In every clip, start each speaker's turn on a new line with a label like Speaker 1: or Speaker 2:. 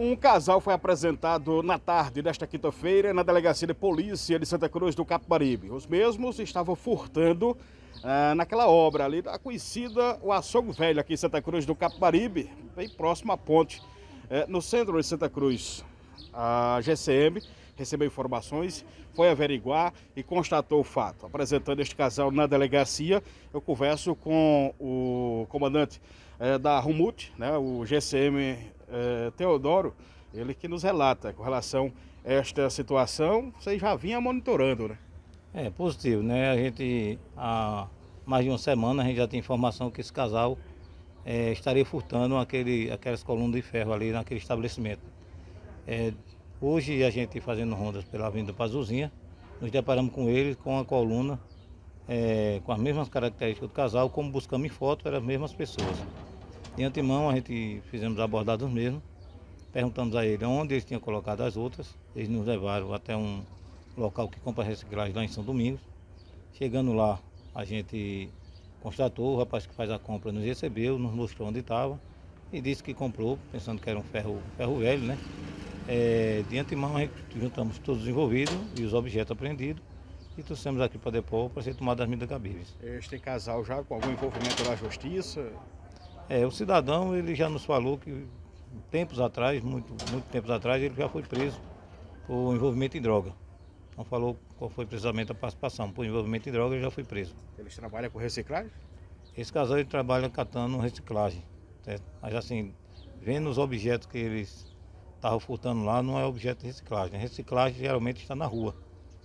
Speaker 1: Um casal foi apresentado na tarde desta quinta-feira na delegacia de polícia de Santa Cruz do Capibaribe. Os mesmos estavam furtando eh, naquela obra ali, a conhecida o Açougue Velho aqui em Santa Cruz do Capibaribe, bem próximo à ponte, eh, no centro de Santa Cruz. A GCM recebeu informações, foi averiguar e constatou o fato. Apresentando este casal na delegacia, eu converso com o comandante eh, da Rumut, né, o GCM eh, Teodoro, ele que nos relata com relação a esta situação, vocês já vinha monitorando,
Speaker 2: né? É positivo, né? A gente há mais de uma semana a gente já tem informação que esse casal é, estaria furtando aquele, aquelas colunas de ferro ali naquele estabelecimento. É, hoje a gente fazendo rondas pela Avenida Pazuzinha, nos deparamos com ele com a coluna é, com as mesmas características do casal, como buscamos em foto, eram as mesmas pessoas. De antemão a gente fizemos a abordagem dos mesmos, perguntamos a ele onde eles tinham colocado as outras, eles nos levaram até um local que compra reciclagem lá em São Domingos. Chegando lá, a gente constatou, o rapaz que faz a compra nos recebeu, nos mostrou onde estava e disse que comprou, pensando que era um ferro, ferro velho, né? É, de antemão a gente juntamos todos os envolvidos e os objetos apreendidos e trouxemos aqui para o depósito para ser tomado as medidas cabíveis.
Speaker 1: Este casal já com algum envolvimento da
Speaker 2: justiça? É, o cidadão, ele já nos falou que tempos atrás, muito, muito tempos atrás, ele já foi preso por envolvimento em droga. Não falou qual foi precisamente a participação. Por envolvimento em droga, ele já foi preso. Eles trabalham com reciclagem? Esse casal, ele trabalha catando reciclagem. Certo? Mas assim, vendo os objetos que eles estavam furtando lá, não é objeto de reciclagem. A reciclagem geralmente está na rua.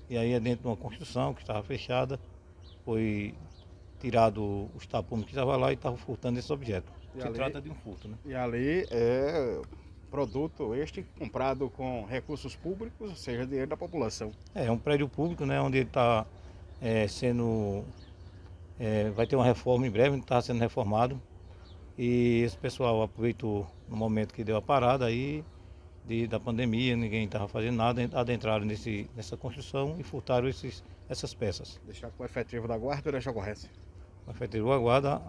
Speaker 2: E aí é dentro de uma construção que estava fechada, foi tirado os tapumes que estavam lá e estavam tá furtando esse objeto. E Se trata de um furto, né?
Speaker 1: E ali é produto este comprado com recursos públicos, ou seja, dinheiro da população.
Speaker 2: É, é um prédio público, né, onde ele está é, sendo... É, vai ter uma reforma em breve, está sendo reformado. E esse pessoal aproveitou no momento que deu a parada aí de, da pandemia, ninguém estava fazendo nada, adentraram nesse, nessa construção e furtaram esses, essas peças. Deixar com o efetivo da guarda né, ou deixar correto? a Prefeitura aguarda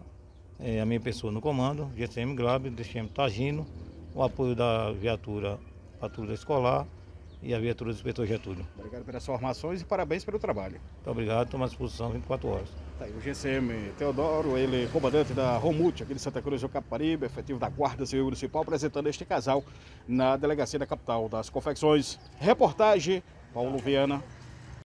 Speaker 2: é, a minha pessoa no comando, GCM Glab, DCM Tagino, o apoio da viatura Patrulha Escolar e a viatura do inspetor Getúlio.
Speaker 1: Obrigado pelas formações e parabéns pelo trabalho.
Speaker 2: Muito obrigado, estou à disposição 24 horas.
Speaker 1: Tá aí, o GCM Teodoro, ele comandante da Romute, aqui de Santa Cruz do Caparibe, efetivo da Guarda Civil Municipal, apresentando este casal na delegacia da capital das confecções. Reportagem Paulo Viana.